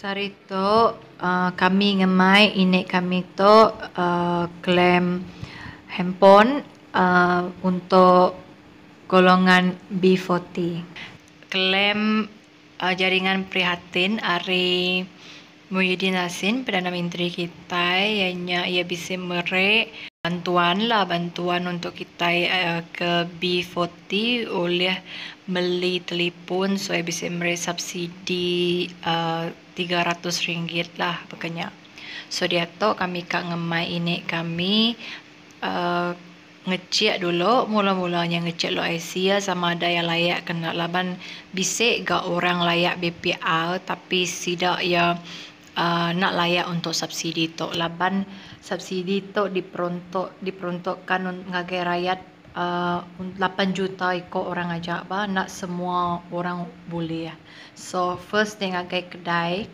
Sarito, uh, kami ngemai ini kami to uh, klaim handphone uh, untuk golongan B40. Klaim uh, jaringan prihatin dari Muhyiddin Yassin Perdana Menteri kita ianya ia bisa merek bantuan lah bantuan untuk kita uh, ke B40 oleh beli telefon so saya bisa beri subsidi uh, eh, 300 ringgit lah bekanya so dia tu kami kak ngemai ini kami uh, ngecek dulu mula-mulanya ngecek lo Asia ya, sama ada yang layak kena laban bisik gak orang layak BPA tapi tidak ya uh, nak layak untuk subsidi tu. Laban subsidi tu diperuntuk diperuntukkan ngagai rakyat uh, 8 juta ikut orang aja apa nak semua orang boleh ya. So first tengah kedai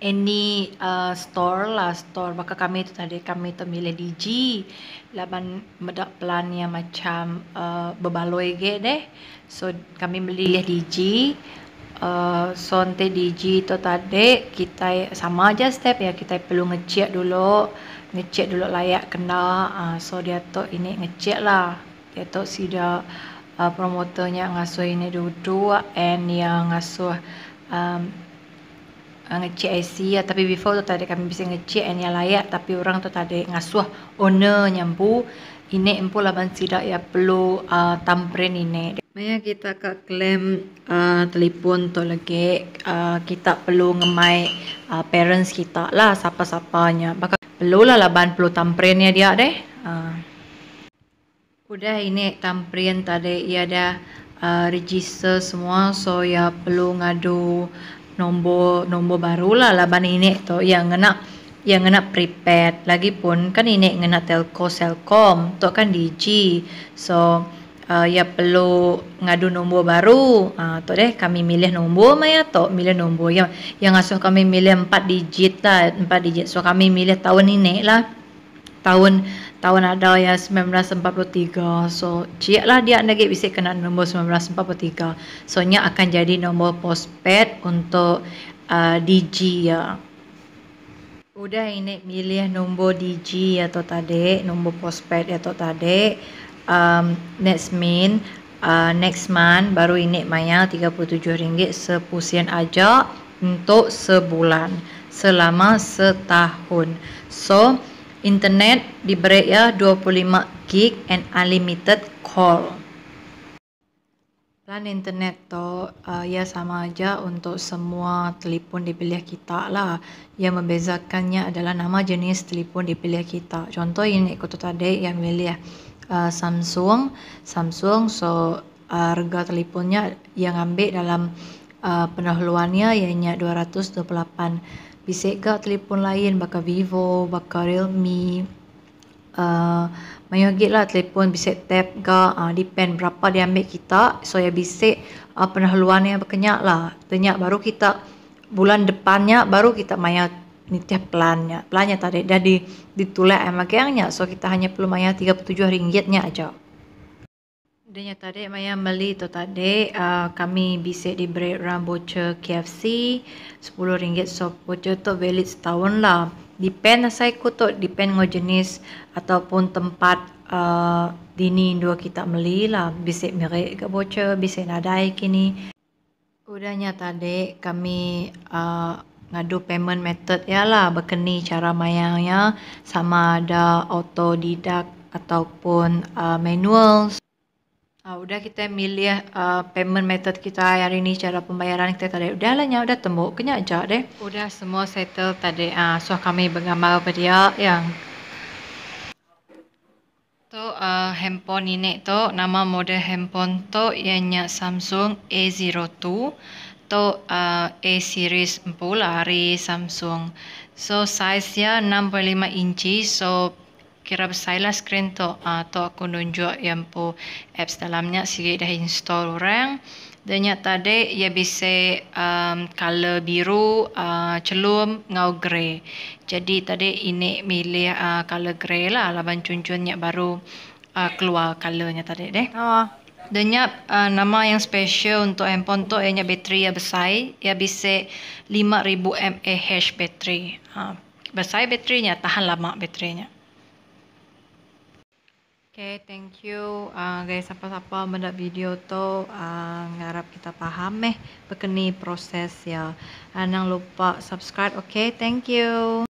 any uh, store lah store maka kami itu tadi kami tu milih DG laban medak plan yang macam uh, berbaloi ge deh so kami beli DG Eh, sonte digi tu tadi kita sama aja step ya kita perlu ngecek dulu ngecek dulu layak kena uh, so dia tu ini ngecek lah dia tu si dia uh, eh, promotornya ngasuh ini dua-dua and yang ngasuh um, Eh, ngecek IC ya, tapi before tu tadi kami bisa ngecek ini layak tapi orang tu tadi ngasuh owner nyampu ini empu laban sidak ya perlu uh, eh, tamprin ini Maya kita ke klaim uh, eh, telefon tu lagi uh, kita perlu ngemai uh, parents kita lah siapa sapanya bakal perlu lah laban perlu tamprinnya dia deh uh. udah ini tamperin tadi ya dah uh, register semua so ya perlu ngadu nombor nombor baru lah laban ini tu yang kena yang kena prepaid lagi pun kan ini kena telco selcom tu kan digi so uh, ya perlu ngadu nombor baru uh, tu deh kami milih nombor mai lah, tu milih nombor yang yang asal kami milih empat digit lah empat digit so kami milih tahun ini lah tahun tahun ada yang 1943 so cik lah dia nak bisa kena nombor 1943 so nya akan jadi nombor pospet untuk uh, DG ya udah ini milih nombor DG atau ya, tadi nombor pospet ya, atau tadi um, next min uh, next month baru ini maya 37 ringgit sepusian aja untuk sebulan selama setahun so internet diberi ya 25 gig and unlimited call plan internet to uh, eh, ya sama aja untuk semua telefon dipilih kita lah yang membezakannya adalah nama jenis telefon dipilih kita contoh ini ikut tadi yang milih uh, Samsung Samsung so uh, harga telefonnya yang ambil dalam uh, ya ianya 228 Bisa ke telefon lain baka Vivo, baka Realme uh, Mayogit lah telefon Bisa tap ke uh, depend berapa dia ambil kita so ya bisa uh, penahluan yang berkenyak lah tenyak baru kita bulan depannya baru kita maya nitih plannya plannya tadi dah ditulis emak yangnya so kita hanya perlu maya 37 ringgitnya aja dengan tadi Maya beli tu tadi uh, ah, kami bisa di break run voucher KFC sepuluh ringgit sop voucher tu valid setahun lah. Depend lah saya tu, depend ngau jenis ataupun tempat uh, dini dua kita beli lah. Bisa mereka ke voucher, bisik nadai kini. Udahnya tadi kami uh, ngadu payment method ya lah berkeni cara Maya mayangnya sama ada auto autodidak ataupun uh, manual. Ah, uh, udah kita milih uh, payment method kita hari ini cara pembayaran kita tadi. Udah lah dah temu kena aja deh. Udah semua settle tadi. Ah, so kami bergambar dia yang tu uh, handphone ini tu nama model handphone tu ianya Samsung A02 tu uh, A series 4 lah, hari Samsung. So size dia 6.5 inci so kira besailah skrin tu uh, tu aku nunjuk yang pu apps dalamnya sih dah install orang dan yang tadi ia bisa um, color biru uh, celum ngau grey jadi tadi ini milih uh, ah, color grey lah laban cuncun yang baru uh, keluar colornya tadi deh oh. dan uh, nama yang special untuk handphone tu ianya bateri ia besar ia bisa 5000 mAh bateri uh, besar baterinya tahan lama baterinya Okay, thank you uh, guys Apa-apa mendak video tu uh, ngarap kita paham eh berkenai proses ya. Anang ah, lupa subscribe. Okay, thank you.